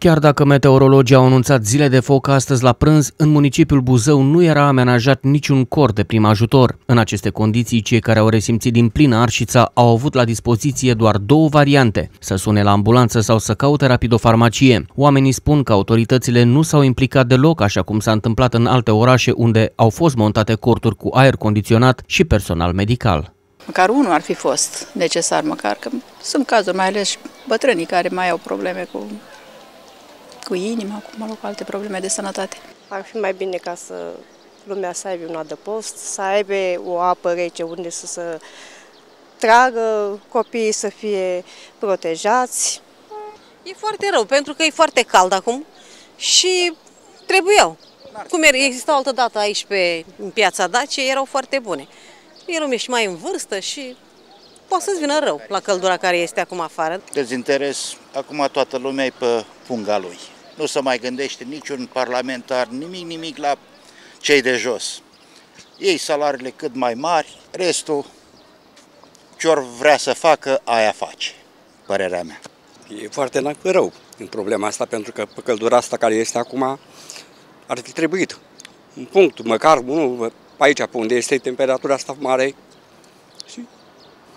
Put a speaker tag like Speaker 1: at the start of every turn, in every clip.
Speaker 1: Chiar dacă meteorologii au anunțat zile de foc astăzi la prânz, în municipiul Buzău nu era amenajat niciun cor de prim ajutor. În aceste condiții, cei care au resimțit din plină arșița au avut la dispoziție doar două variante, să sune la ambulanță sau să caute rapid o farmacie. Oamenii spun că autoritățile nu s-au implicat deloc, așa cum s-a întâmplat în alte orașe unde au fost montate corturi cu aer condiționat și personal medical.
Speaker 2: Măcar unul ar fi fost necesar, măcar că sunt cazuri, mai ales și bătrânii care mai au probleme cu cu inima, cu, mă rog, cu alte probleme de sănătate. Ar fi mai bine ca să lumea să aibă un adăpost, să aibă o apă rece unde să se tragă, copiii să fie protejați. E foarte rău, pentru că e foarte cald acum și trebuiau. Da. Cum era, exista altă dată aici pe în piața Dacie, erau foarte bune. lumea și mai în vârstă și poate să-ți vină rău la căldura care este acum afară.
Speaker 3: Dezinteres, acum toată lumea e pe punga lui. Nu se mai gândește niciun parlamentar nimic, nimic la cei de jos. Ei salariile cât mai mari, restul ce ori
Speaker 4: vrea să facă, aia face, părerea mea. E foarte rău în problema asta, pentru că pe căldura asta care este acum ar fi trebuit. Un punct, măcar unul pe aici, pe unde este temperatura asta mare.
Speaker 2: Și...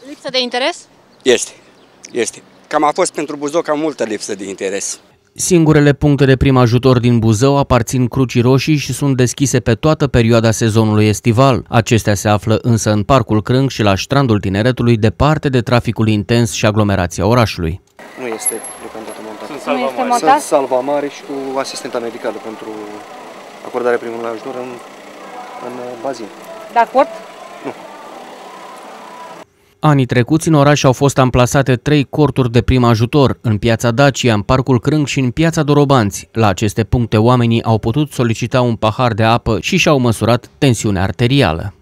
Speaker 2: Lipsă de interes?
Speaker 4: Este, este. Cam a fost pentru Buzău cam multă lipsă de interes.
Speaker 1: Singurele puncte de prim ajutor din Buzău aparțin Crucii Roșii și sunt deschise pe toată perioada sezonului estival. Acestea se află însă în Parcul Crâng și la Strandul Tineretului, departe de traficul intens și aglomerația orașului. Nu este deocamdată montat. Sunt salvamare. Montat? Sunt
Speaker 4: salvamare și cu asistenta medicală pentru acordarea primului ajutor în,
Speaker 1: în bazin. De acord? Anii trecuți în oraș au fost amplasate trei corturi de prim ajutor, în piața Dacia, în Parcul Crâng și în piața Dorobanți. La aceste puncte oamenii au putut solicita un pahar de apă și și-au măsurat tensiunea arterială.